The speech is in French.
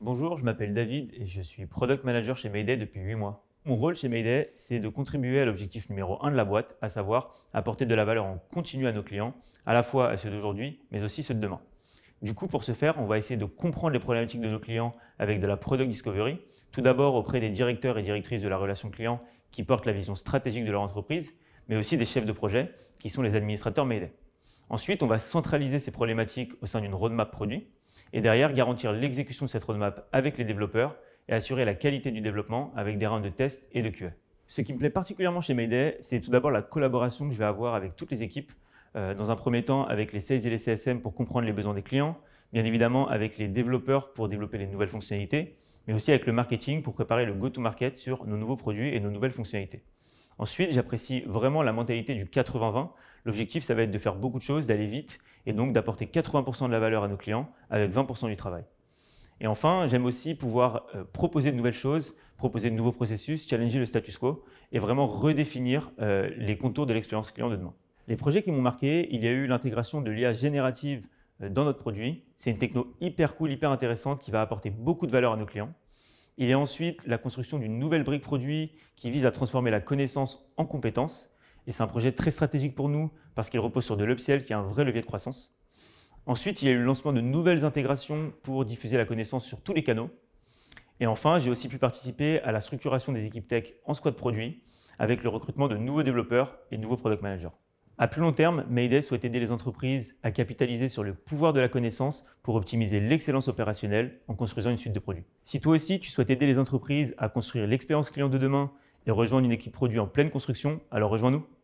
Bonjour, je m'appelle David et je suis Product Manager chez Mayday depuis 8 mois. Mon rôle chez Mayday, c'est de contribuer à l'objectif numéro 1 de la boîte, à savoir apporter de la valeur en continu à nos clients, à la fois à ceux d'aujourd'hui, mais aussi ceux de demain. Du coup, pour ce faire, on va essayer de comprendre les problématiques de nos clients avec de la Product Discovery, tout d'abord auprès des directeurs et directrices de la relation client qui portent la vision stratégique de leur entreprise, mais aussi des chefs de projet qui sont les administrateurs Mayday. Ensuite, on va centraliser ces problématiques au sein d'une roadmap produit, et derrière garantir l'exécution de cette roadmap avec les développeurs et assurer la qualité du développement avec des rounds de tests et de QA. Ce qui me plaît particulièrement chez Mayday, c'est tout d'abord la collaboration que je vais avoir avec toutes les équipes, euh, dans un premier temps avec les sales et les CSM pour comprendre les besoins des clients, bien évidemment avec les développeurs pour développer les nouvelles fonctionnalités, mais aussi avec le marketing pour préparer le go-to-market sur nos nouveaux produits et nos nouvelles fonctionnalités. Ensuite, j'apprécie vraiment la mentalité du 80-20. L'objectif, ça va être de faire beaucoup de choses, d'aller vite et donc d'apporter 80% de la valeur à nos clients avec 20% du travail. Et enfin, j'aime aussi pouvoir euh, proposer de nouvelles choses, proposer de nouveaux processus, challenger le status quo et vraiment redéfinir euh, les contours de l'expérience client de demain. Les projets qui m'ont marqué, il y a eu l'intégration de l'IA générative euh, dans notre produit. C'est une techno hyper cool, hyper intéressante qui va apporter beaucoup de valeur à nos clients. Il y a ensuite la construction d'une nouvelle brique produit qui vise à transformer la connaissance en compétences, Et c'est un projet très stratégique pour nous parce qu'il repose sur de l'upsell qui est un vrai levier de croissance. Ensuite, il y a eu le lancement de nouvelles intégrations pour diffuser la connaissance sur tous les canaux. Et enfin, j'ai aussi pu participer à la structuration des équipes tech en squad produit avec le recrutement de nouveaux développeurs et nouveaux product managers. À plus long terme, Mayday souhaite aider les entreprises à capitaliser sur le pouvoir de la connaissance pour optimiser l'excellence opérationnelle en construisant une suite de produits. Si toi aussi, tu souhaites aider les entreprises à construire l'expérience client de demain et rejoindre une équipe produit en pleine construction, alors rejoins-nous.